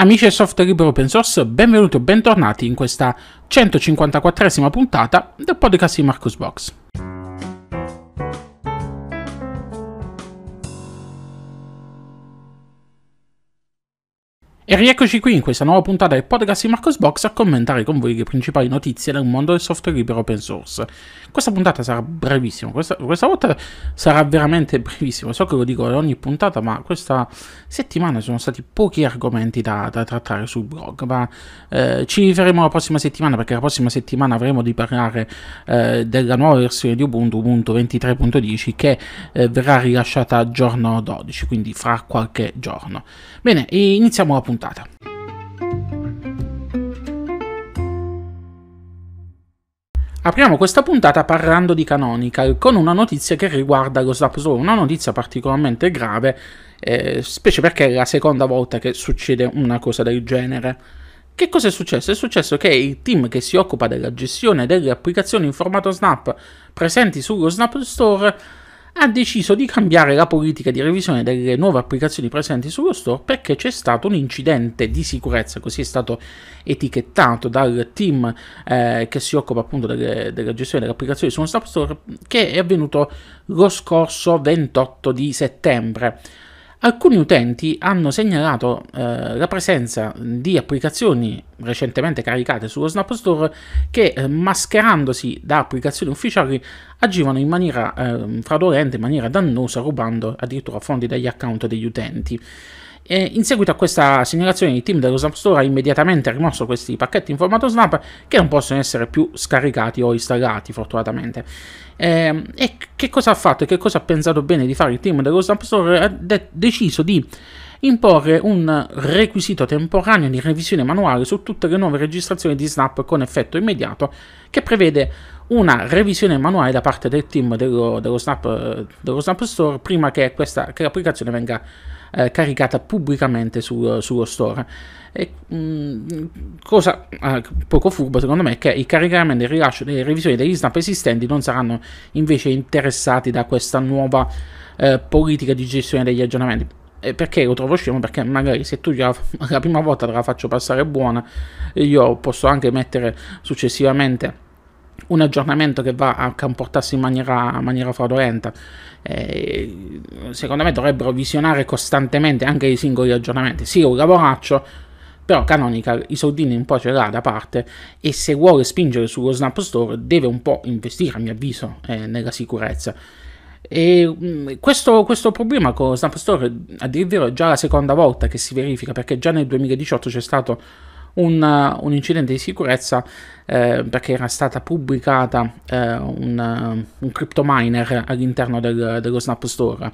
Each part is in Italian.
Amici del software libero open source, benvenuti o bentornati in questa 154esima puntata del podcast di Marcus Box. E rieccoci qui in questa nuova puntata del podcast di Marcosbox a commentare con voi le principali notizie del mondo del software libero open source. Questa puntata sarà brevissima, questa, questa, volta sarà veramente brevissima, so che lo dico ad ogni puntata, ma questa settimana sono stati pochi argomenti da, da trattare sul blog, ma eh, ci riferiremo la prossima settimana perché la prossima settimana avremo di parlare eh, della nuova versione di Ubuntu, Ubuntu 23.10, che eh, verrà rilasciata giorno 12, quindi fra qualche giorno. Bene, iniziamo la puntata puntata. Apriamo questa puntata parlando di Canonical con una notizia che riguarda lo Slap Slow, una notizia particolarmente grave, eh, specie perché è la seconda volta che succede una cosa del genere. Che cosa è successo? È successo che il team che si occupa della gestione delle applicazioni in formato Snap presenti sullo Snap Store ha deciso di cambiare la politica di revisione delle nuove applicazioni presenti sullo store perché c'è stato un incidente di sicurezza, così è stato etichettato dal team eh, che si occupa appunto delle, della gestione delle applicazioni sullo un Store, che è avvenuto lo scorso 28 di settembre. Alcuni utenti hanno segnalato eh, la presenza di applicazioni recentemente caricate sullo Snap Store che, eh, mascherandosi da applicazioni ufficiali, agivano in maniera eh, fraudolenta, in maniera dannosa, rubando addirittura fondi dagli account degli utenti. E in seguito a questa segnalazione il team dello Snap Store ha immediatamente rimosso questi pacchetti in formato Snap che non possono essere più scaricati o installati fortunatamente. Ehm, e, che cosa ha fatto e che cosa ha pensato bene di fare il team dello Snap Store? Ha de- deciso di imporre un requisito temporaneo di revisione manuale su tutte le nuove registrazioni di Snap con effetto immediato che prevede una revisione manuale da parte del team dello, dello, Snap, dello Snap, Store prima che, questa, che l'applicazione venga eh, caricata pubblicamente sul, sullo store. E, mh, mm, cosa eh, poco furba secondo me è che il caricamento e il rilascio delle revisioni degli snap esistenti non saranno invece interessati da questa nuova eh, politica di gestione degli aggiornamenti perché lo trovo scemo? Perché magari se tu la, la, prima volta te la faccio passare buona, io posso anche mettere successivamente un aggiornamento che va a comportarsi in maniera, maniera fraudolenta eh, secondo me dovrebbero visionare costantemente anche i singoli aggiornamenti. Sì, è un lavoraccio, però Canonical i soldini un po' ce l'ha da parte e se vuole spingere sullo Snap Store deve un po' investire, a mio avviso, eh, nella sicurezza. E mm, questo, questo, problema con Snap Store, a è già la seconda volta che si verifica, perché già nel 2018 c'è stato un, eh, un incidente di sicurezza eh, perché era stata pubblicata eh, un, eh, un crypto miner all'interno del, dello Snap Store.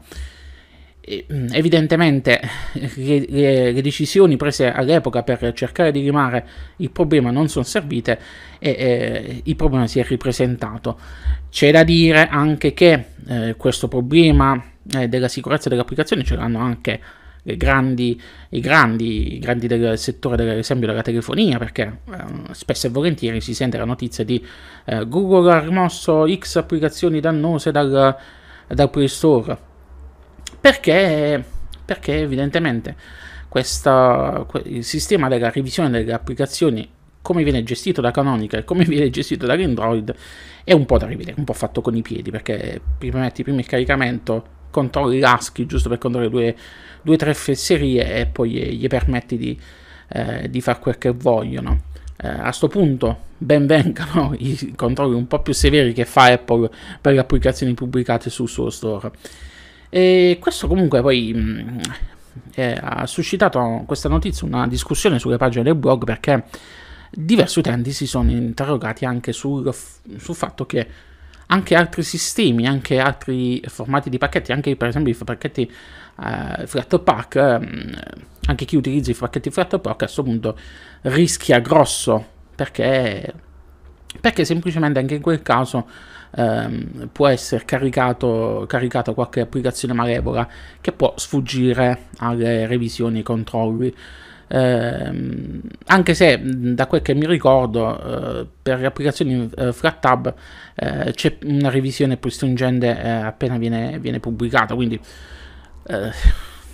Mm, evidentemente le, le, le, decisioni prese all'epoca per cercare di rimare il problema non sono servite e, e il problema si è ripresentato. C'è da dire anche che eh, questo problema eh, della sicurezza dell'applicazione ce l'hanno anche grandi, i grandi, i grandi del settore ad esempio della telefonia, perché eh, spesso e volentieri si sente la notizia di eh, Google ha rimosso X applicazioni dannose dal, dal Play Store, perché, perché evidentemente questa, il sistema della revisione delle applicazioni come viene gestito da Canonical e come viene gestito dall'Android è un po' da rivedere, un po' fatto con i piedi perché prima metti prima il caricamento controlli l'ASCII giusto per controllare due o tre fesserie e poi gli permetti di, eh, di fare quel che vogliono. Eh, a questo punto ben vengano i controlli un po' più severi che fa Apple per le applicazioni pubblicate sul suo store. E questo comunque poi mh, mm, eh, ha suscitato questa notizia una discussione sulle pagine del blog perché diversi utenti si sono interrogati anche sul, sul fatto che anche altri sistemi, anche altri formati di pacchetti, anche per esempio i pacchetti eh, Fratto Pack, ehm, anche chi utilizza i pacchetti Flatpak a questo punto rischia grosso perché, perché semplicemente anche in quel caso ehm, può essere caricato, caricato, qualche applicazione malevola che può sfuggire alle revisioni e controlli eh, anche se da quel che mi ricordo eh, per le applicazioni eh, FlatTab eh, c'è una revisione più stringente eh, appena viene, viene, pubblicata quindi eh,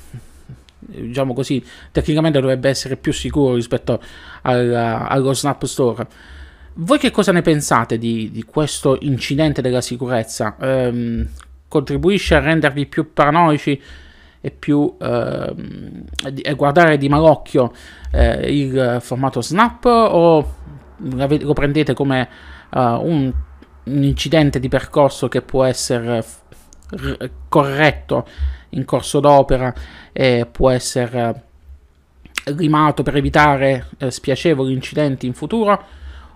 diciamo così tecnicamente dovrebbe essere più sicuro rispetto alla, allo Snap Store voi che cosa ne pensate di, di questo incidente della sicurezza? Ehm, contribuisce a rendervi più paranoici e più eh, e guardare di malocchio eh, il formato snap o lo prendete come uh, un, un, incidente di percorso che può essere corretto in corso d'opera e può essere rimato per evitare eh, spiacevoli incidenti in futuro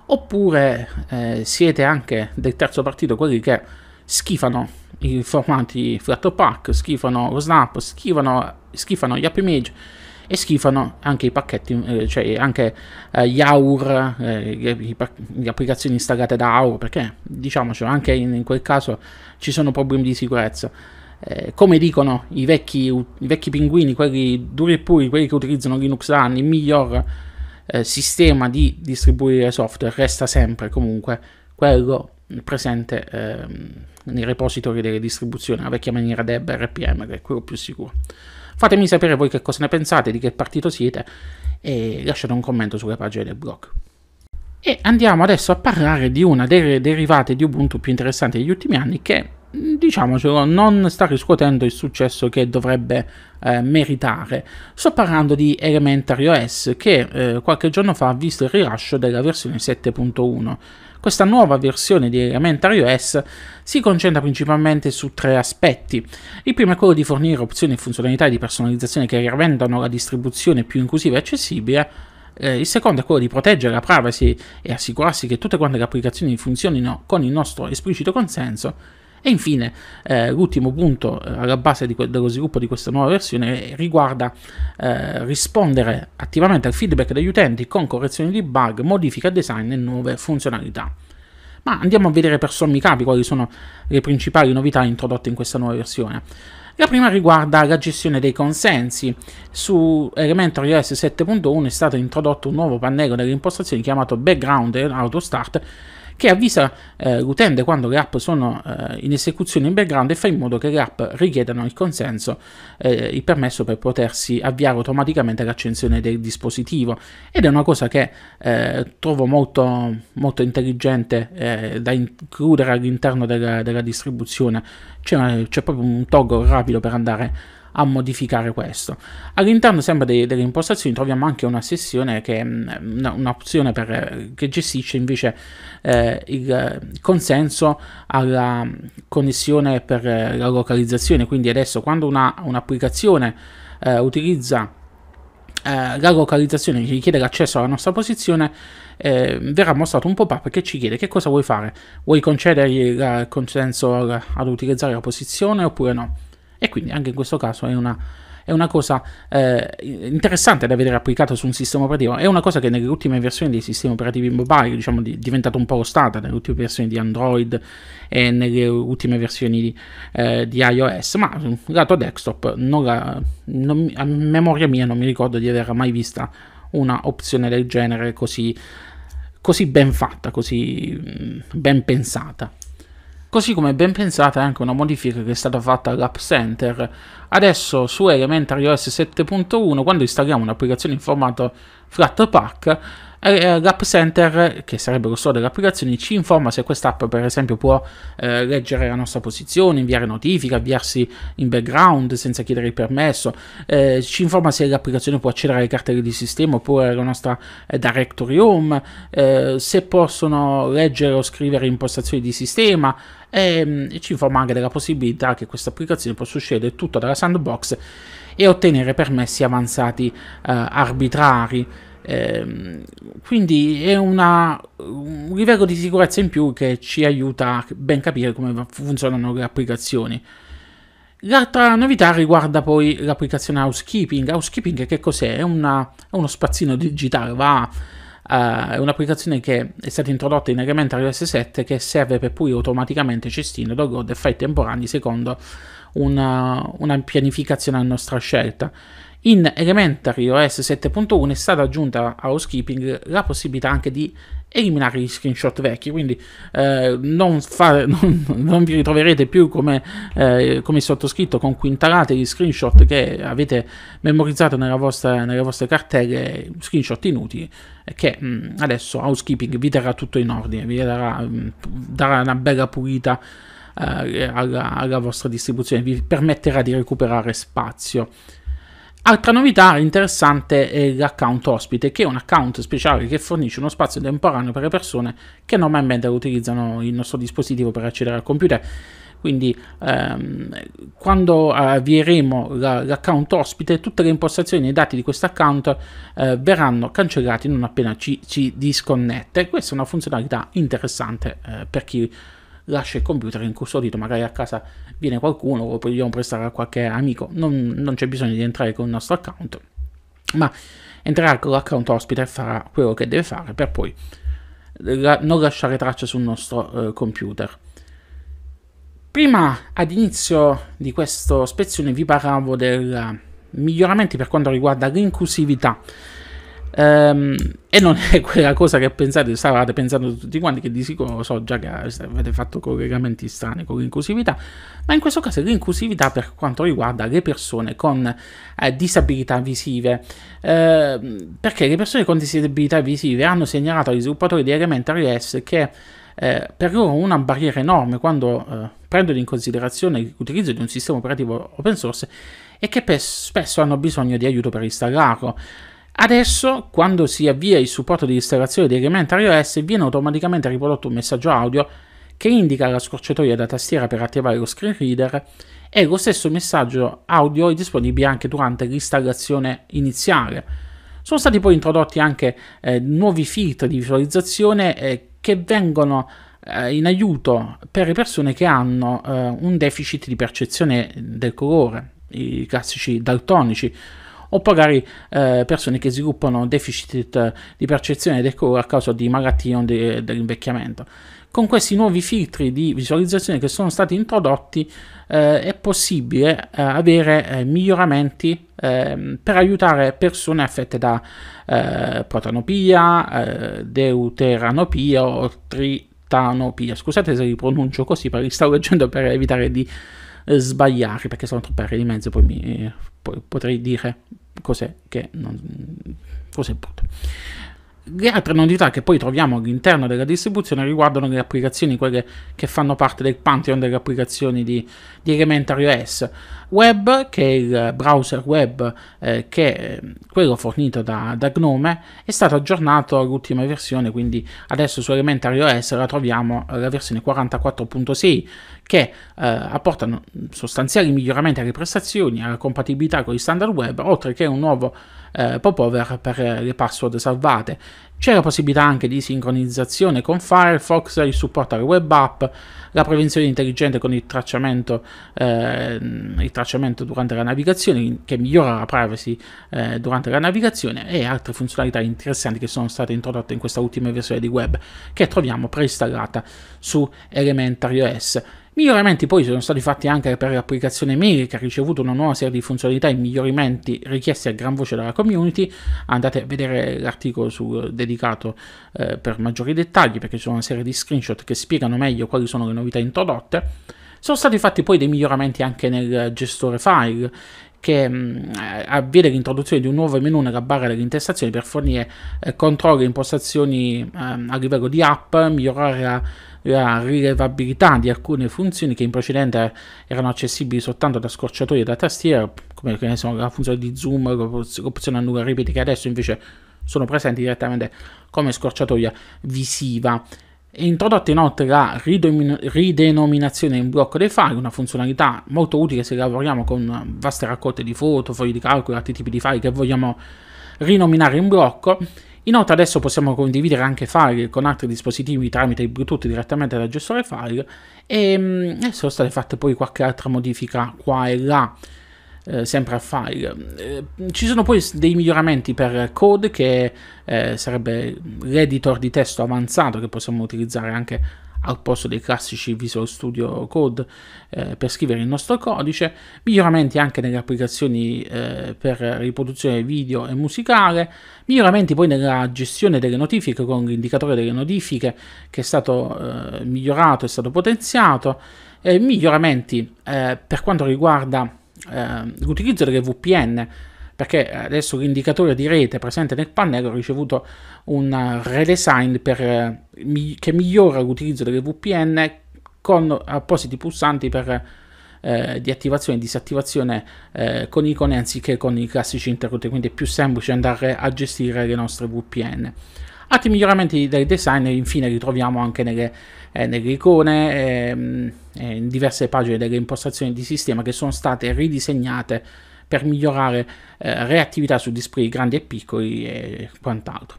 oppure eh, siete anche del terzo partito quelli che schifano i formati Flattopack, schifano lo Snap, schifano, schifano gli App Image e schifano anche i pacchetti, eh, cioè anche eh, gli AUR, eh, le, applicazioni installate da AUR, perché diciamocelo, anche in, quel caso ci sono problemi di sicurezza. Eh, come dicono i vecchi, i vecchi, pinguini, quelli duri e puri, quelli che utilizzano Linux da anni, il miglior sistema di distribuire software resta sempre comunque quello presente ehm, nei repository delle distribuzioni, alla vecchia maniera Deb RPM, che è quello più sicuro. Fatemi sapere voi che cosa ne pensate, di che partito siete e lasciate un commento sulle pagine del blog. E andiamo adesso a parlare di una delle derivate di Ubuntu più interessanti degli ultimi anni che diciamocelo, non sta riscuotendo il successo che dovrebbe eh, meritare. Sto parlando di Elementary OS che eh, qualche giorno fa ha visto il rilascio della versione 7.1. Questa nuova versione di Elementary OS si concentra principalmente su tre aspetti. Il primo è quello di fornire opzioni e funzionalità di personalizzazione che rendano la distribuzione più inclusiva e accessibile, eh, il secondo è quello di proteggere la privacy e assicurarsi che tutte quante le applicazioni funzionino con il nostro esplicito consenso. E infine eh, l'ultimo punto eh, alla base que- dello sviluppo di questa nuova versione riguarda eh, rispondere attivamente al feedback degli utenti con correzioni di bug, modifica design e nuove funzionalità. Ma andiamo a vedere per sommi capi quali sono le principali novità introdotte in questa nuova versione. La prima riguarda la gestione dei consensi. Su Elementor iOS 7.1 è stato introdotto un nuovo pannello delle impostazioni chiamato Background Auto Start che avvisa eh, l'utente quando le app sono eh, in esecuzione in background e fa in modo che le app richiedano il consenso, eh, il permesso per potersi avviare automaticamente l'accensione del dispositivo. Ed è una cosa che eh, trovo molto, molto intelligente eh, da includere all'interno della, della distribuzione. C'è, c'è proprio un toggle rapido per andare a modificare questo. All'interno sempre de- delle impostazioni troviamo anche una sessione che mm, no, un'opzione per, eh, che gestisce invece eh, il consenso alla connessione per eh, la localizzazione, quindi adesso quando una, un'applicazione eh, utilizza eh, la localizzazione gli chiede l'accesso alla nostra posizione, eh, verrà mostrato un pop-up che ci chiede che cosa vuoi fare, vuoi concedergli il consenso ad utilizzare la posizione oppure no. E quindi anche in questo caso è una, è una cosa eh, interessante da vedere applicato su un sistema operativo. È una cosa che nelle ultime versioni dei sistemi operativi mobile diciamo, è diventata un po' ostata, nelle ultime versioni di Android e nelle ultime versioni di, eh, di iOS, ma lato desktop, non la, non, a memoria mia non mi ricordo di aver mai vista una opzione del genere così, così ben fatta, così mm, ben pensata. Così come ben pensata anche una modifica che è stata fatta all'App Center. Adesso su Elementary OS 7.1, quando installiamo un'applicazione in formato Flatpak, l'App eh, eh, Center, che sarebbe lo store delle applicazioni, ci informa se questa app, per esempio può eh, leggere la nostra posizione, inviare notifiche, avviarsi in background senza chiedere il permesso, eh, ci informa se l'applicazione può accedere alle cartelle di sistema oppure alla nostra eh, directory home, se possono leggere o scrivere impostazioni di sistema, ehm, e, ci informa anche della possibilità che questa applicazione possa uscire tutto dalla sandbox e ottenere permessi avanzati eh, arbitrari. Ehm, quindi è una, un livello di sicurezza in più che ci aiuta a ben capire come funzionano le applicazioni. L'altra novità riguarda poi l'applicazione Housekeeping. Housekeeping che cos'è? È, una, è uno spazzino digitale, va, uh, è un'applicazione che è stata introdotta in Elementary OS 7 che serve per pulire automaticamente cestino, download effetti temporanei secondo una, una pianificazione a nostra scelta. In Elementary OS 7.1 è stata aggiunta a Housekeeping la possibilità anche di eliminare gli screenshot vecchi, quindi eh, non, fare, non, non, vi ritroverete più come, eh, come sottoscritto con quintalate di screenshot che avete memorizzato vostra, nelle vostre cartelle, screenshot inutili, che mh, mm, adesso Housekeeping vi terrà tutto in ordine, vi darà, mh, mm, darà una bella pulita eh, alla, alla vostra distribuzione, vi permetterà di recuperare spazio. Altra novità interessante è l'account ospite, che è un account speciale che fornisce uno spazio temporaneo per le persone che normalmente utilizzano il nostro dispositivo per accedere al computer. Quindi ehm, quando eh, avvieremo la, l'account ospite, tutte le impostazioni e i dati di questo account eh, verranno cancellati non appena ci, ci disconnette. Questa è una funzionalità interessante eh, per chi lascia il computer incustodito, magari a casa viene qualcuno o vogliamo prestare a qualche amico, non, non c'è bisogno di entrare con il nostro account, ma entrerà con l'account ospite e farà quello che deve fare per poi la, non lasciare traccia sul nostro eh, computer. Prima, ad inizio di questa spezione, vi parlavo dei eh, miglioramenti per quanto riguarda l'inclusività Ehm, e non è quella cosa che pensate, stavate pensando tutti quanti, che di sicuro so già che avete fatto collegamenti strani con l'inclusività, ma in questo caso è l'inclusività per quanto riguarda le persone con eh, disabilità visive, ehm, perché le persone con disabilità visive hanno segnalato agli sviluppatori di Elementary S che eh, per loro una barriera enorme quando eh, prendono in considerazione l'utilizzo di un sistema operativo open source e che spesso hanno bisogno di aiuto per installarlo. Adesso, quando si avvia il supporto di installazione di Elementary OS, viene automaticamente riprodotto un messaggio audio che indica la scorciatoia da tastiera per attivare lo screen reader e lo stesso messaggio audio è disponibile anche durante l'installazione iniziale. Sono stati poi introdotti anche eh, nuovi filtri di visualizzazione eh, che vengono eh, in aiuto per le persone che hanno eh, un deficit di percezione del colore, i classici daltonici o magari eh, persone che sviluppano deficit eh, di percezione del colore a causa di malattie o de- dell'invecchiamento. Con questi nuovi filtri di visualizzazione che sono stati introdotti eh, è possibile eh, avere eh, miglioramenti ehm, per aiutare persone affette da eh, protanopia, deuteranopia o tritanopia. Scusate se li pronuncio così, perché li stavo leggendo per evitare di sbagliare perché sono troppe aree di mezzo poi mi potrei dire cos'è che non, cos'è il voto. Le altre novità che poi troviamo all'interno della distribuzione riguardano le applicazioni, quelle che fanno parte del pantheon delle applicazioni di, di Elementary OS. Web, che è il browser web, eh, che è eh, quello fornito da, da, Gnome, è stato aggiornato all'ultima versione, quindi adesso su Elementary OS la troviamo eh, la versione 44.6, che eh, apporta sostanziali miglioramenti alle prestazioni, alla compatibilità con gli standard web, oltre che un nuovo eh, popover per eh, le password salvate. C'è la possibilità anche di sincronizzazione con Firefox, il supporto alle web app, la prevenzione intelligente con il tracciamento, eh, il tracciamento durante la navigazione che migliora la privacy eh, durante la navigazione e altre funzionalità interessanti che sono state introdotte in questa ultima versione di web che troviamo preinstallata su Elementary OS. Miglioramenti poi sono stati fatti anche per l'applicazione Mail che ha ricevuto una nuova serie di funzionalità e miglioramenti richiesti a gran voce dalla community. Andate a vedere l'articolo sul, eh, dedicato eh, per maggiori dettagli perché ci sono una serie di screenshot che spiegano meglio quali sono le novità introdotte. Sono stati fatti poi dei miglioramenti anche nel gestore file che mh, mm, eh, avvede l'introduzione di un nuovo menu nella barra delle intestazioni per fornire eh, controlli e impostazioni eh, a livello di app, migliorare la la rilevabilità di alcune funzioni che in precedenza erano accessibili soltanto da scorciatoie da tastiera, come sono, la funzione di zoom, l'opzione annulla ripeti che adesso invece sono presenti direttamente come scorciatoia visiva. È introdotta inoltre la ridenominazione in blocco dei file, una funzionalità molto utile se lavoriamo con vaste raccolte di foto, fogli di calcolo, altri tipi di file che vogliamo rinominare in blocco Inoltre adesso possiamo condividere anche file con altri dispositivi tramite il Bluetooth direttamente dal gestore file e, ehm, e sono state fatte poi qualche altra modifica qua e là. Eh, sempre a file. Eh, ci sono poi dei miglioramenti per code che eh, sarebbe l'editor di testo avanzato che possiamo utilizzare anche al posto dei classici Visual Studio Code eh, per scrivere il nostro codice, miglioramenti anche nelle applicazioni eh, per riproduzione video e musicale, miglioramenti poi nella gestione delle notifiche con l'indicatore delle notifiche che è stato eh, migliorato, è stato potenziato, miglioramenti eh, per quanto riguarda eh, l'utilizzo delle VPN perché adesso l'indicatore di rete presente nel pannello ha ricevuto un redesign per, eh, che migliora l'utilizzo delle VPN con appositi pulsanti per, eh, di attivazione e disattivazione eh, con icone anziché con i classici interrotti, quindi è più semplice andare a gestire le nostre VPN. Altri miglioramenti del design infine li troviamo anche nelle, eh, nelle icone, ehm, eh, in diverse pagine delle impostazioni di sistema che sono state ridisegnate per migliorare eh, reattività su display grandi e piccoli e quant'altro.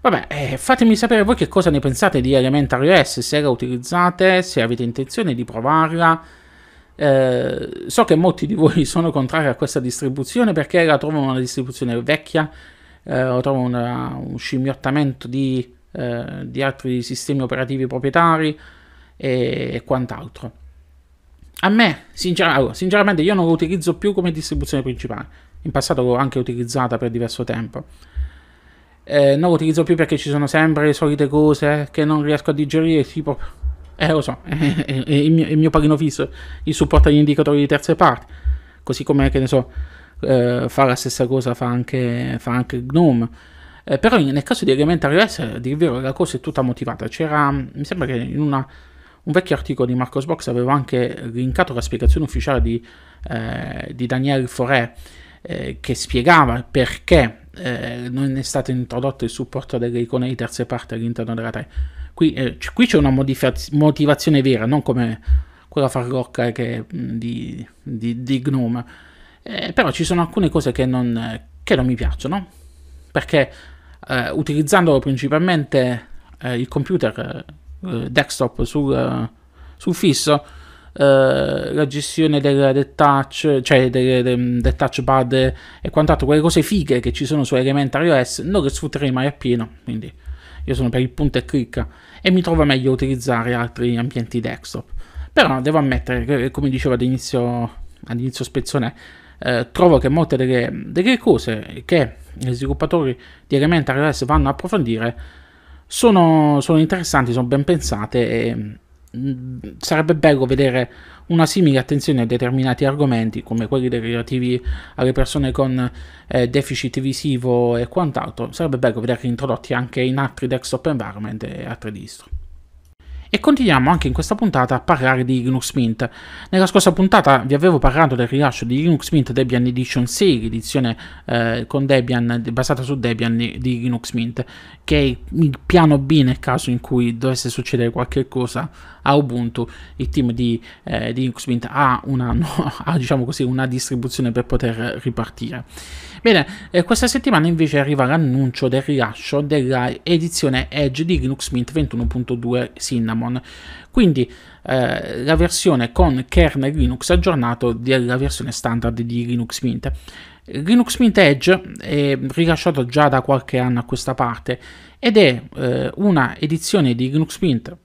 Vabbè, eh, fatemi sapere voi che cosa ne pensate di Elementary OS, se la utilizzate, se avete intenzione di provarla. Eh, so che molti di voi sono contrari a questa distribuzione perché la trovano una distribuzione vecchia, eh, la trovano una, un scimmiottamento di, eh, di altri sistemi operativi proprietari e, e quant'altro. A me, sinceramente, sinceramente, io non lo utilizzo più come distribuzione principale. In passato l'ho anche utilizzata per diverso tempo. Eh, non lo utilizzo più perché ci sono sempre le solite cose che non riesco a digerire, tipo... Eh, lo so, è, è, è il, mio, è il mio pallino fisso, il supporto agli indicatori di terze parti. Così come, che ne so, eh, fa la stessa cosa, fa anche, fa anche GNOME. Eh, però nel caso di Elementary OS, di vero, la cosa è tutta motivata. C'era, mi sembra che in una un vecchio articolo di Marcos Box aveva anche linkato la spiegazione ufficiale di, eh, di Daniel Foré eh, che spiegava perché eh, non è stato introdotto il supporto delle icone di terze parti all'interno della 3. Qui, eh, c- qui c'è una modif- motivazione vera, non come quella farlocca che, di, di, di, Gnome. Eh, però ci sono alcune cose che non, che non mi piacciono, perché eh, utilizzandolo principalmente eh, il computer eh, desktop sul, eh, sul fisso eh, la gestione del, del, touch, cioè del, del, del touchpad e quant'altro, quelle cose fighe che ci sono su Elementar iOS, non le sfrutterei mai appieno, quindi io sono per il punto e clicca e mi trovo meglio utilizzare altri ambienti desktop. Però devo ammettere che, come dicevo all'inizio, all'inizio spezzone, eh, trovo che molte delle, delle cose che gli sviluppatori di Elementar iOS vanno a approfondire sono, sono interessanti, sono ben pensate e mm, sarebbe bello vedere una simile attenzione a determinati argomenti come quelli relativi alle persone con eh, deficit visivo e quant'altro, sarebbe bello vederli introdotti anche in altri desktop environment e altre distro. E continuiamo anche in questa puntata a parlare di Linux Mint. Nella scorsa puntata vi avevo parlato del rilascio di Linux Mint Debian Edition 6, edizione eh, Debian, basata su Debian di Linux Mint, che è il piano B nel caso in cui dovesse succedere qualche cosa a Ubuntu. Il team di, eh, di Linux Mint ha, una, no, ha diciamo così, una distribuzione per poter ripartire. Bene, eh, questa settimana invece arriva l'annuncio del rilascio della edizione Edge di Linux Mint 21.2 Cinnamon, quindi eh, la versione con kernel Linux aggiornato della versione standard di Linux Mint. Linux Mint Edge è rilasciato già da qualche anno a questa parte ed è eh, una edizione di Linux Mint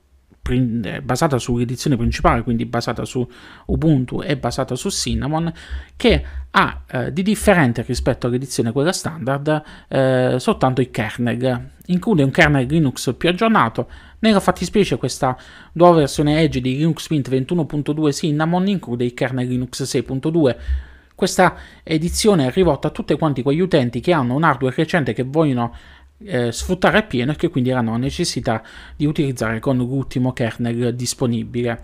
eh, basata sull'edizione principale, quindi basata su Ubuntu e basata su Cinnamon, che ha eh, di differente rispetto all'edizione quella standard eh, soltanto il kernel. Include un kernel Linux più aggiornato, nella fattispecie questa nuova versione Edge di Linux Mint 21.2 Cinnamon include il kernel Linux 6.2. Questa edizione è rivolta a tutti quanti quegli utenti che hanno un hardware recente che vogliono eh, sfruttare appieno e che quindi erano necessità di utilizzare con l'ultimo kernel disponibile.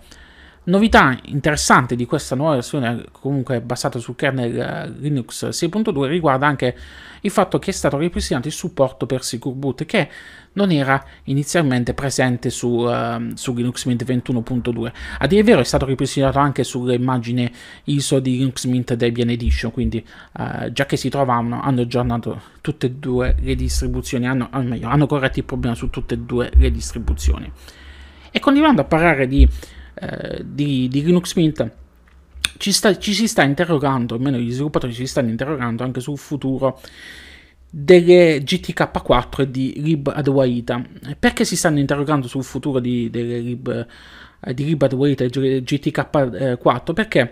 Novità interessante di questa nuova versione, comunque basata sul kernel eh, Linux 6.2, riguarda anche il fatto che è stato ripristinato il supporto per Secure Boot, che non era inizialmente presente su, uh, su Linux Mint 21.2. A dire il vero è stato ripristinato anche sull'immagine ISO di Linux Mint Debian Edition, quindi uh, già che si trovavano hanno aggiornato tutte e due le distribuzioni, hanno, o meglio, hanno corretto il problema su tutte e due le distribuzioni. E continuando a parlare di eh, di, di, Linux Mint, ci, sta, ci, si sta interrogando, almeno gli sviluppatori si stanno interrogando anche sul futuro delle GTK4 e di Lib Perché si stanno interrogando sul futuro di, delle Lib, eh, di Lib e GTK4? Eh, Perché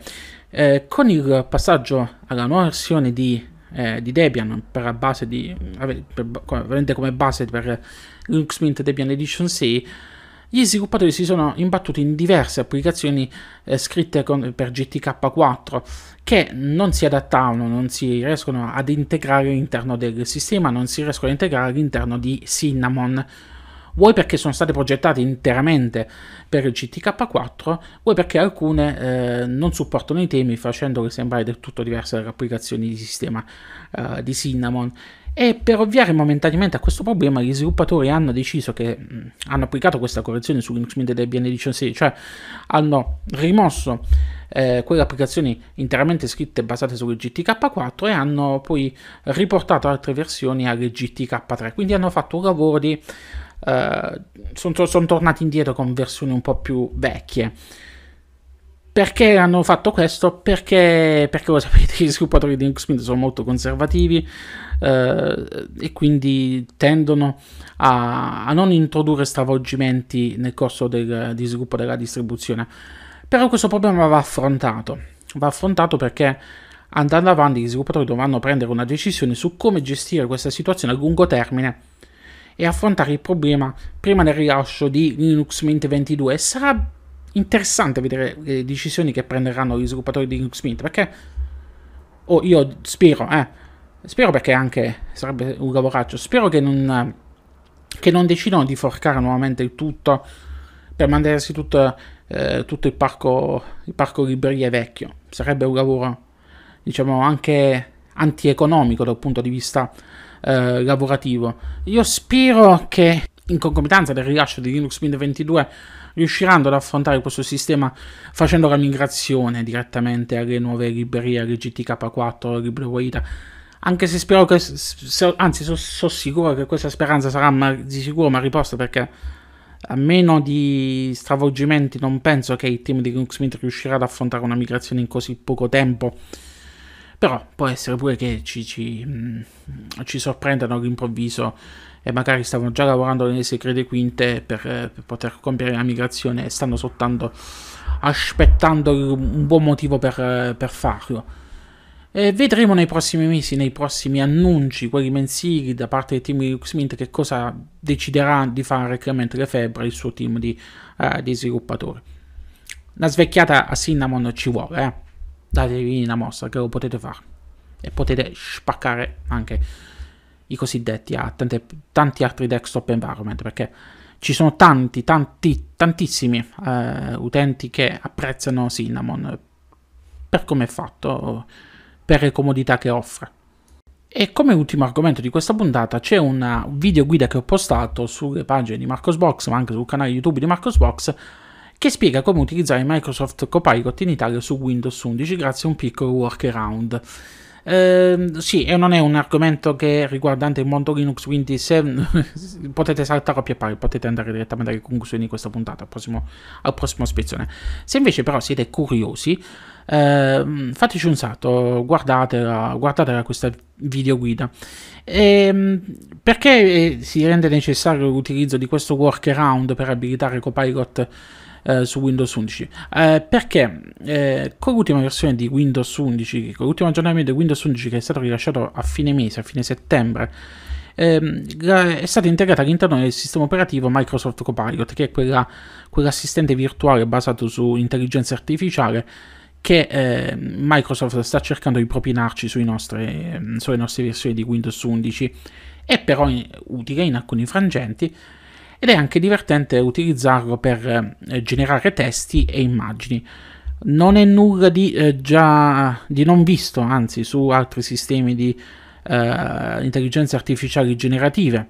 eh, con il passaggio alla nuova versione di, eh, di Debian, per base di, mm, per, per, come base per Linux Mint Debian Edition 6, gli sviluppatori si sono imbattuti in diverse applicazioni eh, scritte con, per GTK4 che non si adattavano, non si riescono ad integrare all'interno del sistema, non si riescono a integrare all'interno di Cinnamon vuoi perché sono state progettate interamente per il gtk 4 vuoi perché alcune eh, non supportano i temi facendole sembrare del tutto diverse dalle applicazioni di sistema eh, di Cinnamon. E per ovviare momentaneamente a questo problema, gli sviluppatori hanno deciso che mm, hanno applicato questa correzione su Linux Mint ed Debian 16, cioè hanno rimosso eh, quelle applicazioni interamente scritte basate su GTK4 e hanno poi riportato altre versioni alle GTK3. Quindi hanno fatto un lavoro di. Eh, sono son tornati indietro con versioni un po' più vecchie. Perché hanno fatto questo? Perché, perché lo sapete, gli sviluppatori di Linux Mint sono molto conservativi, eh, e quindi tendono a, a, non introdurre stravolgimenti nel corso del, di sviluppo della distribuzione. Però questo problema va affrontato, va affrontato perché andando avanti gli sviluppatori dovranno prendere una decisione su come gestire questa situazione a lungo termine e affrontare il problema prima del rilascio di Linux Mint 22 e sarà interessante vedere le decisioni che prenderanno gli sviluppatori di Linux Mint perché oh, io spero eh, Spero perché anche sarebbe un lavoraccio. Spero che non, che non decidano di forcare nuovamente il tutto per mantenersi tutto, eh, tutto il, parco, il parco librerie vecchio. Sarebbe un lavoro, diciamo, anche antieconomico dal punto di vista eh, lavorativo. Io spero che in concomitanza del rilascio di Linux Mint 22 riusciranno ad affrontare questo sistema facendo la migrazione direttamente alle nuove librerie, alle GTK4, alle LibreWaita anche se spero che, se, anzi sono so sicuro che questa speranza sarà mar- di sicuro ma riposta perché a meno di stravolgimenti non penso che il team di Kingsmith riuscirà ad affrontare una migrazione in così poco tempo però può essere pure che ci, ci, mh, mm, ci sorprendano all'improvviso e magari stavano già lavorando nelle segrete quinte per, per poter compiere la migrazione e stanno soltanto aspettando un buon motivo per, per farlo e vedremo nei prossimi mesi, nei prossimi annunci, quelli mensili da parte del team di Luxmint, che cosa deciderà di fare Clemente Lefebvre e il suo team di, eh, di, sviluppatori. Una svecchiata a Cinnamon ci vuole, eh. datevi una mossa che lo potete fare e potete spaccare anche i cosiddetti a tante, tanti altri desktop environment perché ci sono tanti, tanti, tantissimi eh, utenti che apprezzano Cinnamon per come è fatto per le comodità che offre. E come ultimo argomento di questa puntata c'è una videoguida che ho postato sulle pagine di Marcosbox, ma anche sul canale YouTube di Marcosbox, che spiega come utilizzare Microsoft Copilot in Italia su Windows 11 grazie a un piccolo workaround. Eh, sì, e non è un argomento che è riguardante il mondo Linux, quindi se potete saltarlo a pie pari, potete andare direttamente alle conclusioni di questa puntata, al prossimo, al prossimo spezzone. Se invece però siete curiosi, eh, fateci un salto, guardatela, guardatela questa videoguida. E, ehm, perché eh, si rende necessario l'utilizzo di questo workaround per abilitare Copilot eh, su Windows 11? Eh, perché eh, con l'ultima versione di Windows 11, con l'ultimo aggiornamento di Windows 11 che è stato rilasciato a fine mese, a fine settembre, ehm, è stata integrata all'interno del sistema operativo Microsoft Copilot, che è quella, quell'assistente virtuale basato su intelligenza artificiale che eh, Microsoft sta cercando di propinarci sui nostre, ehm, sulle nostre versioni di Windows 11, è però utile in alcuni frangenti ed è anche divertente utilizzarlo per eh, generare testi e immagini. Non è nulla di eh, già di non visto, anzi, su altri sistemi di eh, intelligenze artificiali generative,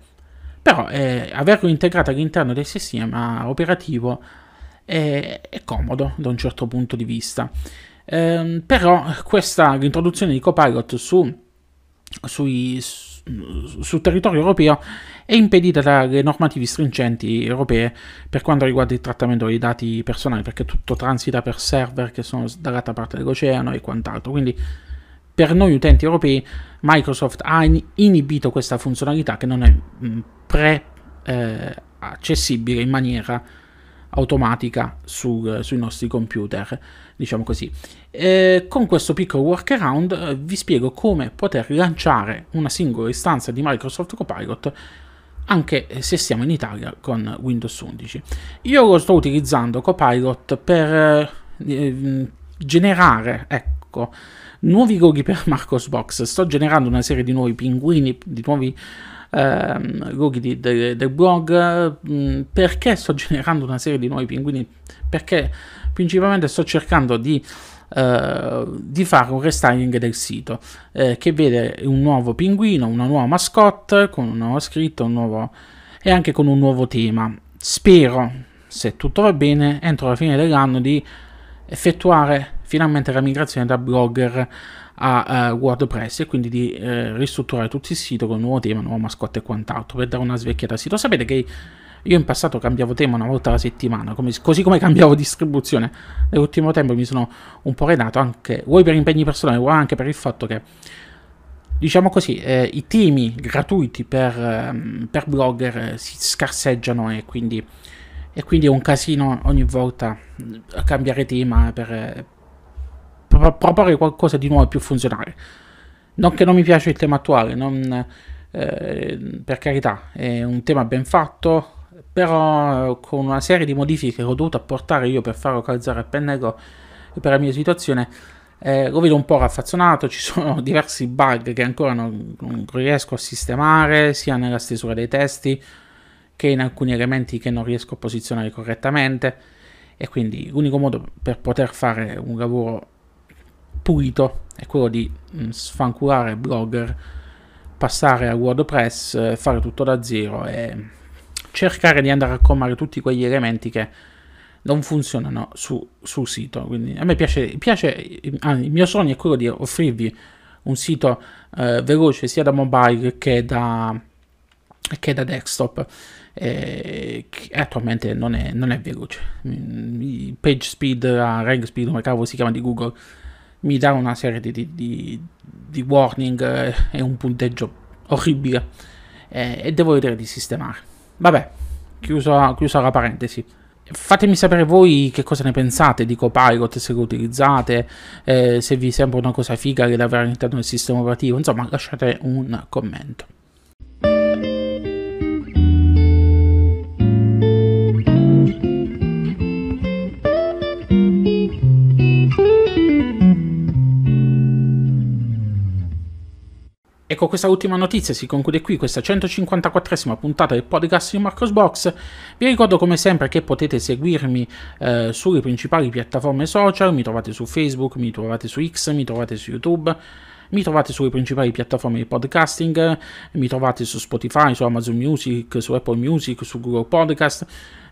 però eh, averlo integrato all'interno del sistema operativo è, è comodo da un certo punto di vista. Eh, però questa introduzione di Copilot su, sui, su, sul territorio europeo è impedita dalle normative stringenti europee per quanto riguarda il trattamento dei dati personali, perché tutto transita per server che sono dall'altra parte dell'oceano e quant'altro. Quindi per noi utenti europei Microsoft ha inibito questa funzionalità che non è pre-accessibile eh, in maniera automatica su, eh, sui nostri computer, diciamo così. E eh, con questo piccolo workaround eh, vi spiego come poter lanciare una singola istanza di Microsoft Copilot anche se siamo in Italia con Windows 11. Io lo sto utilizzando Copilot per eh, mm, generare, ecco, nuovi loghi per Marcosbox. Sto generando una serie di nuovi pinguini, di nuovi ehm, loghi di, de, del blog, mm, perché sto generando una serie di nuovi pinguini? Perché principalmente sto cercando di, eh, di fare un restyling del sito eh, che vede un nuovo pinguino, una nuova mascotte con una nuova scritta un nuovo, e anche con un nuovo tema. Spero, se tutto va bene, entro la fine dell'anno di effettuare finalmente la migrazione da Blogger a uh, WordPress e quindi di eh, ristrutturare tutto il sito con un nuovo tema, nuova mascotte e quant'altro per dare una svecchiata al sito. Sapete che io in passato cambiavo tema una volta alla settimana, come, così come cambiavo distribuzione. Nell'ultimo tempo mi sono un po' renato anche, vuoi per impegni personali, vuoi anche per il fatto che, diciamo così, eh, i temi gratuiti per, ehm, per blogger eh, si scarseggiano e quindi e quindi è un casino ogni volta cambiare tema per proporre qualcosa di nuovo e più funzionale. Non che non mi piace il tema attuale, non, eh, per carità, è un tema ben fatto, però eh, con una serie di modifiche che ho dovuto apportare io per farlo calzare a pennello per la mia situazione, eh, lo vedo un po' raffazzonato, ci sono diversi bug che ancora non, non riesco a sistemare, sia nella stesura dei testi, che in alcuni elementi che non riesco a posizionare correttamente e quindi l'unico modo per poter fare un lavoro pulito è quello di mm, sfanculare Blogger, passare a WordPress, eh, fare tutto da zero e cercare di andare a colmare tutti quegli elementi che non funzionano su, sul sito. Quindi a me piace, piace ah, il mio sogno è quello di offrirvi un sito eh, veloce sia da mobile che da che è da desktop e attualmente non è, non è veloce. Mm, Il page speed, a speed, come cavolo si chiama di Google, mi dà una serie di, di, di, di warning eh, e un punteggio orribile eh, e devo vedere di sistemare. Vabbè, chiuso, chiusa la parentesi. Fatemi sapere voi che cosa ne pensate di Copilot, se lo utilizzate, eh, se vi sembra una cosa figa che da avere all'interno del sistema operativo, insomma lasciate un commento. ecco questa ultima notizia si conclude qui questa 154esima puntata del podcast di Marcos Box Vi ricordo come sempre che potete seguirmi eh, sulle principali piattaforme social, mi trovate su Facebook, mi trovate su X, mi trovate su YouTube. Mi trovate sulle principali piattaforme di podcasting, mi trovate su Spotify, su Amazon Music, su Apple Music, su Google Podcast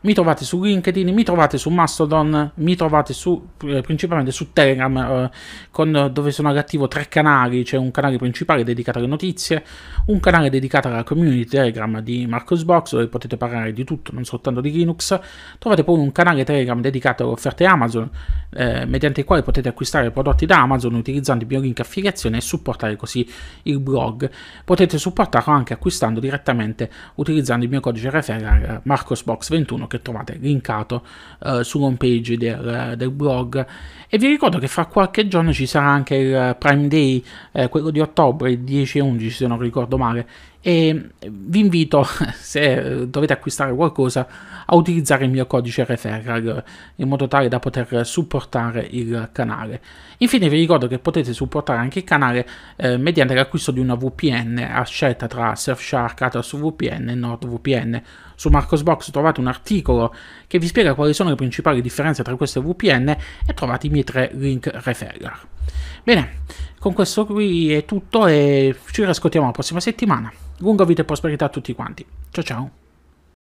mi trovate su LinkedIn, mi trovate su Mastodon, mi trovate su, eh, principalmente su Telegram, eh, con, eh, dove sono all'attivo tre canali, c'è un canale principale dedicato alle notizie, un canale dedicato alla community Telegram di Marcosbox, dove potete parlare di tutto, non soltanto di Linux, trovate poi un canale Telegram dedicato alle offerte Amazon, eh, mediante il quale potete acquistare prodotti da Amazon utilizzando il mio link affiliazione e supportare così il blog. Potete supportarlo anche acquistando direttamente utilizzando il mio codice referral eh, MarcosBox21 Instagram diciamo che trovate linkato eh, sull'home page del, del, blog e vi ricordo che fra qualche giorno ci sarà anche il Prime Day, eh, quello di ottobre, il 10 e 11 se non ricordo male, e vi invito, se dovete acquistare qualcosa, a utilizzare il mio codice referral in modo tale da poter supportare il canale. Infine vi ricordo che potete supportare anche il canale eh, mediante l'acquisto di una VPN a scelta tra Surfshark, Atos VPN e NordVPN. Su Marcosbox trovate un articolo che vi spiega quali sono le principali differenze tra queste VPN e trovate i miei tre link referral. Bene, con questo qui è tutto e ci riascoltiamo la prossima settimana. Lunga vita e prosperità a tutti quanti. Ciao ciao.